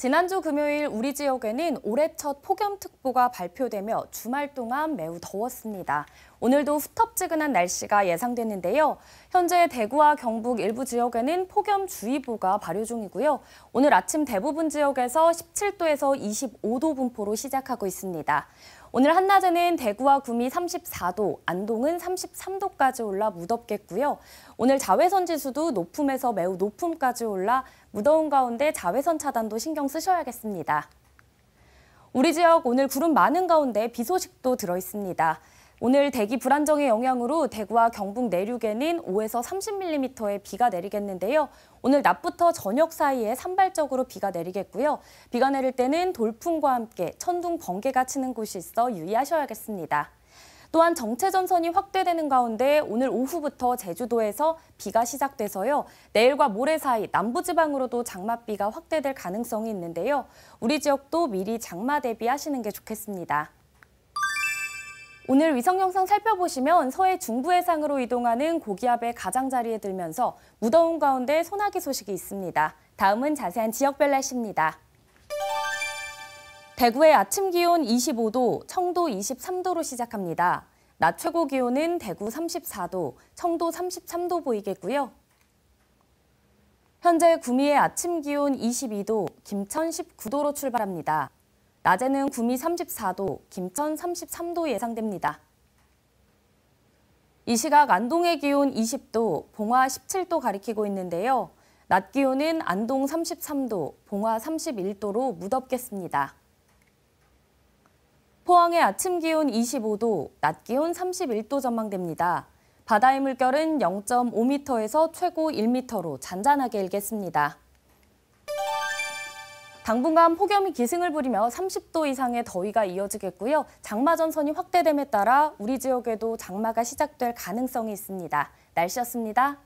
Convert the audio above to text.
지난주 금요일 우리 지역에는 올해 첫 폭염특보가 발표되며 주말 동안 매우 더웠습니다. 오늘도 후텁지근한 날씨가 예상되는데요. 현재 대구와 경북 일부 지역에는 폭염주의보가 발효 중이고요. 오늘 아침 대부분 지역에서 17도에서 25도 분포로 시작하고 있습니다. 오늘 한낮에는 대구와 구미 34도, 안동은 33도까지 올라 무덥겠고요. 오늘 자외선 지수도 높음에서 매우 높음까지 올라 무더운 가운데 자외선 차단도 신경 쓰셔야겠습니다. 우리 지역 오늘 구름 많은 가운데 비 소식도 들어 있습니다. 오늘 대기 불안정의 영향으로 대구와 경북 내륙에는 5에서 30mm의 비가 내리겠는데요. 오늘 낮부터 저녁 사이에 산발적으로 비가 내리겠고요. 비가 내릴 때는 돌풍과 함께 천둥, 번개가 치는 곳이 있어 유의하셔야겠습니다. 또한 정체전선이 확대되는 가운데 오늘 오후부터 제주도에서 비가 시작돼서요. 내일과 모레 사이 남부지방으로도 장맛비가 확대될 가능성이 있는데요. 우리 지역도 미리 장마 대비하시는 게 좋겠습니다. 오늘 위성 영상 살펴보시면 서해 중부 해상으로 이동하는 고기압의 가장자리에 들면서 무더운 가운데 소나기 소식이 있습니다. 다음은 자세한 지역별 날씨입니다. 대구의 아침 기온 25도, 청도 23도로 시작합니다. 낮 최고 기온은 대구 34도, 청도 33도 보이겠고요. 현재 구미의 아침 기온 22도, 김천 19도로 출발합니다. 낮에는 구미 34도, 김천 33도 예상됩니다. 이 시각 안동의 기온 20도, 봉화 17도 가리키고 있는데요. 낮 기온은 안동 33도, 봉화 31도로 무덥겠습니다. 포항의 아침 기온 25도, 낮 기온 31도 전망됩니다. 바다의 물결은 0.5m에서 최고 1m로 잔잔하게 일겠습니다. 당분간 폭염이 기승을 부리며 30도 이상의 더위가 이어지겠고요. 장마 전선이 확대됨에 따라 우리 지역에도 장마가 시작될 가능성이 있습니다. 날씨였습니다.